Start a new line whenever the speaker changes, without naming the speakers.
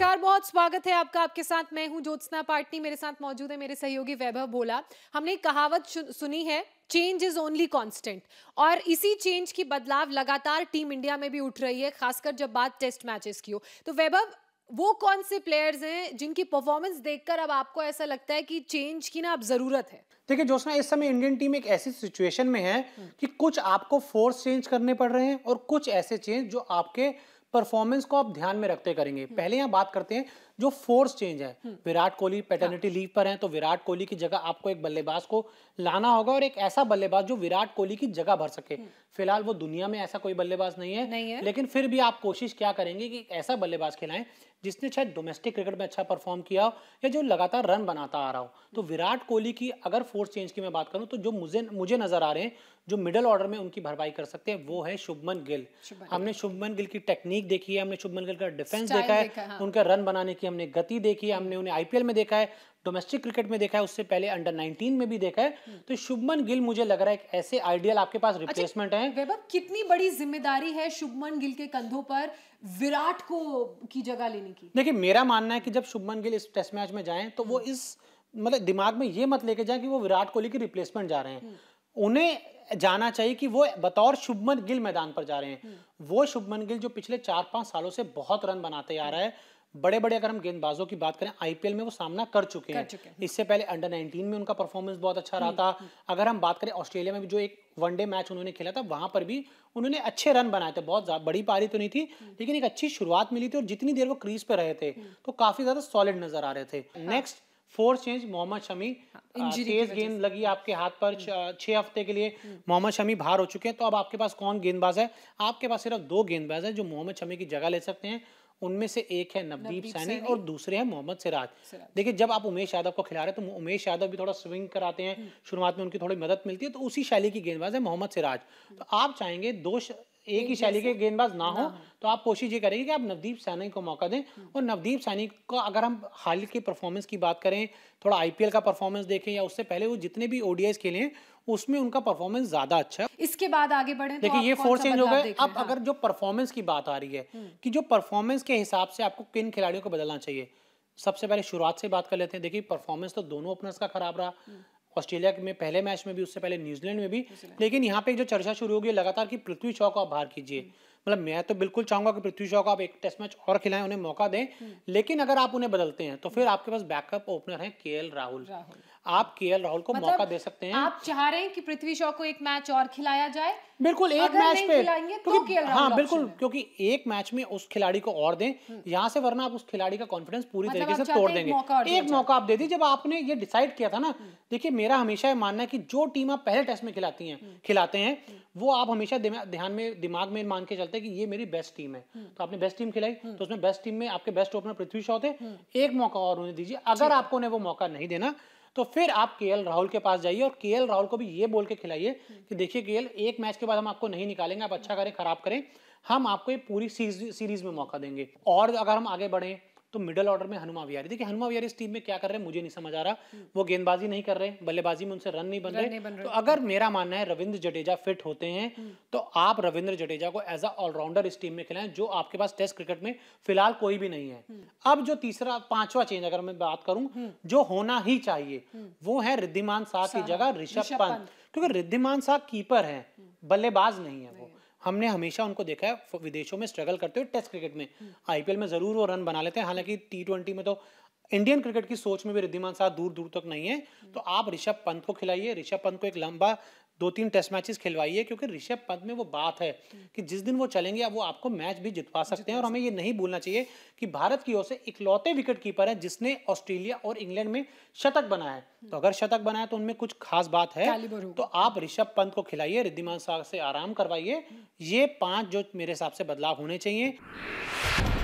नमस्कार बहुत स्वागत है आपका आपके साथ मैं हूं ज्योत्सना पार्टी मेरे साथ मौजूद है मेरे सहयोगी वैभव भोला हमने एक कहावत सुनी है चेंज इज ओनली कांस्टेंट और इसी चेंज की बदलाव लगातार टीम इंडिया में भी उठ रही है खासकर जब बात टेस्ट मैचेस की हो तो वैभव वो कौन से प्लेयर्स हैं जिनकी परफॉर्मेंस देखकर अब आपको ऐसा लगता है कि चेंज की ना अब जरूरत है देखिए जोशना इस समय इंडियन टीम एक ऐसी सिचुएशन में है हम्म। कि कुछ आपको फोर्स चेंज करने पड़ रहे हैं और कुछ ऐसे चेंज जो आपके परफॉर्मेंस को आप ध्यान में रखते करेंगे हम्म। पहले यहाँ बात करते हैं जो फोर्स चेंज है हम्म। विराट कोहली पेटर्निटी लीव हाँ। पर हैं तो विराट कोहली की जगह आपको एक बल्लेबाज को लाना होगा और एक ऐसा बल्लेबाज जो विराट कोहली की जगह भर सके हम्म। फिलहाल वो दुनिया में ऐसा कोई बल्लेबाज नहीं है नहीं है लेकिन फिर भी आप कोशिश क्या करेंगे कि ऐसा बल्लेबाज खिलाएं जिसने शायद डोमेस्टिक क्रिकेट में अच्छा परफॉर्म किया हो या जो लगातार रन बनाता आ रहा हो हम्म। तो विराट कोहली की अगर फोर्स चेंज की मैं बात करूं तो जो मुझे मुझे नजर आ रहे हैं जो मिडिल ऑर्डर में उनकी भरपाई कर सकते हैं वो है शुभमन गिल हमने शुभमन गिल की टेक्निक देखी है हमने शुभमन गिल का डिफेंस देखा है हाँ। उनका रन बनाने की हमने गति देखी है हमने उन्हें आईपीएल में देखा है डोमेस्टिक क्रिकेट में देखा है उससे पहले अंडर 19 में भी देखा है हम्म। तो शुभमन गिल मुझे लग रहा है एक ऐसे आइडियल आपके पास रिप्लेसमेंट अच्छा, है वैभव कितनी बड़ी जिम्मेदारी है शुभमन गिल के कंधों पर विराट को की जगह लेने की देखिए मेरा मानना है कि जब शुभमन गिल इस टेस्ट मैच में जाए तो वो हम्म। इस मतलब दिमाग में ये मत लेके जाए कि वो विराट कोहली की रिप्लेसमेंट जा रहे हैं हम्म। उन्हें जाना चाहिए कि वो बतौर शुभमन गिल मैदान पर जा रहे हैं वो शुभमन गिल जो पिछले चार पांच सालों से बहुत रन बनाते आ रहा है बड़े बड़े अगर हम गेंदबाजों की बात करें आईपीएल में वो सामना कर चुके हैं इससे पहले अंडर 19 में उनका परफॉर्मेंस बहुत अच्छा रहा हम्म, था हम्म। अगर हम बात करें ऑस्ट्रेलिया में भी जो एक वनडे मैच उन्होंने खेला था वहां पर भी उन्होंने अच्छे रन बनाए थे बहुत बड़ी पारी तो नहीं थी हम्म। लेकिन एक अच्छी शुरुआत मिली थी और जितनी देर वो क्रीज पे रहे थे तो काफी ज्यादा सॉलिड नजर आ रहे थे नेक्स्ट हाँ। फोर्स चेंज मोहम्मद शमी हाँ, तेज गेंद लगी आपके हाथ पर हम्म। छह हफ्ते के लिए हम्म। मोहम्मद शमी बाहर हो चुके हैं तो अब आपके पास कौन गेंदबाज है आपके पास सिर्फ दो गेंदबाज है जो मोहम्मद शमी की जगह ले सकते हैं उनमें से एक है नवदीप सैनी और दूसरे है मोहम्मद सिराज देखिए जब आप उमेश यादव को खिला रहे हैं तो उमेश यादव भी थोड़ा स्विंग कराते हैं हम्म। शुरुआत में उनकी थोड़ी मदद मिलती है तो उसी शैली की गेंदबाज है मोहम्मद सिराज तो आप चाहेंगे दो एक ही शैली के गेंदबाज ना हो तो आप कोशिश ये करेंगे कि आप नवदीप सैनी को मौका दें हम्म। और नवदीप सैनी को अगर हम हाल के परफॉर्मेंस की बात करें थोड़ा आईपीएल का परफॉर्मेंस देखें या उससे पहले वो जितने भी ओडीआई खेले हैं उसमें उनका परफॉर्मेंस ज्यादा अच्छा है इसके बाद आगे बढ़े तो देखिए ये फोर चेंज हो गए अब हाँ। अगर जो परफॉर्मेंस की बात आ रही है हम्म। कि जो परफॉर्मेंस के हिसाब से आपको किन खिलाड़ियों को बदलना चाहिए सबसे पहले शुरुआत से बात कर लेते हैं देखिए परफॉर्मेंस तो दोनों ओपनर्स का खराब रहा हम्म। ऑस्ट्रेलिया में पहले मैच में भी उससे पहले न्यूजीलैंड में भी लेकिन यहाँ पे जो चर्चा शुरू हो गई लगातार कि पृथ्वी शॉ को आप बाहर कीजिए मतलब मैं तो बिल्कुल चाहूंगा कि पृथ्वी शॉ को आप एक टेस्ट मैच और खिलाएं उन्हें मौका दें हम्म। लेकिन अगर आप उन्हें बदलते हैं तो फिर आपके पास बैकअप ओपनर है के राहुल आप के राहुल को मतलब मौका दे सकते हैं आप चाह रहे हैं कि पृथ्वी शॉ को एक मैच और खिलाया जाए बिल्कुल एक मैच पे तो हाँ बिल्कुल क्योंकि एक मैच में उस खिलाड़ी को और दें हम्म। यहाँ से वरना आप उस खिलाड़ी का कॉन्फिडेंस पूरी मतलब तरीके से तोड़ देंगे एक मौका आप दे दी जब आपने ये डिसाइड किया था ना हम्म। देखिए मेरा हमेशा ये मानना है कि जो टीम आप पहले टेस्ट में खिलाती हैं खिलाते हैं वो आप हमेशा ध्यान में दिमाग में मान के चलते कहते हैं कि ये मेरी बेस्ट टीम है हम्म। तो आपने बेस्ट टीम खिलाई हम्म। तो उसमें बेस्ट टीम में आपके बेस्ट ओपनर पृथ्वी शॉ थे हम्म। एक मौका और उन्हें दीजिए अगर आपको उन्हें वो मौका नहीं देना तो फिर आप के राहुल के पास जाइए और के राहुल को भी ये बोल के खिलाइए कि देखिए के एक मैच के बाद हम आपको नहीं निकालेंगे आप अच्छा करें खराब करें हम आपको ये पूरी सीरीज में मौका देंगे और अगर हम आगे बढ़ें तो मिडल ऑर्डर में हनुमा विहारी e। देखिए हनुमा विहारी e इस टीम में क्या कर रहे हैं मुझे नहीं समझ आ रहा हम्म। वो गेंदबाजी नहीं कर रहे बल्लेबाजी में उनसे रन नहीं बन रहे, तो अगर मेरा मानना है रविंद्र जडेजा फिट होते हैं हम्म। तो आप रविंद्र जडेजा को एज अ ऑलराउंडर इस टीम में खिलाए जो आपके पास टेस्ट क्रिकेट में फिलहाल कोई भी नहीं है हम्म। अब जो तीसरा पांचवा चेंज अगर मैं बात करूं जो होना ही चाहिए वो है रिद्धिमान शाह की जगह ऋषभ पंत क्योंकि रिद्धिमान शाह कीपर है बल्लेबाज नहीं है वो हमने हमेशा उनको देखा है विदेशों में स्ट्रगल करते हुए टेस्ट क्रिकेट में आईपीएल में जरूर वो रन बना लेते हैं हालांकि टी ट्वेंटी में तो इंडियन क्रिकेट की सोच में भी रिद्धिमान साहब दूर दूर तक नहीं है तो आप ऋषभ पंत को खिलाइए ऋषभ पंत को एक लंबा दो तीन टेस्ट मैचेस खिलवाइए क्योंकि ऋषभ पंत में वो बात है कि जिस दिन वो चलेंगे अब वो आपको मैच भी जितवा सकते हैं और हमें ये नहीं भूलना चाहिए कि भारत की ओर से इकलौते विकेट कीपर है जिसने ऑस्ट्रेलिया और इंग्लैंड में शतक बनाया है तो अगर शतक बनाया तो उनमें कुछ खास बात है तो आप ऋषभ पंत को खिलाइए रिद्धिमान साहब से आराम करवाइए ये पांच जो मेरे हिसाब से बदलाव होने चाहिए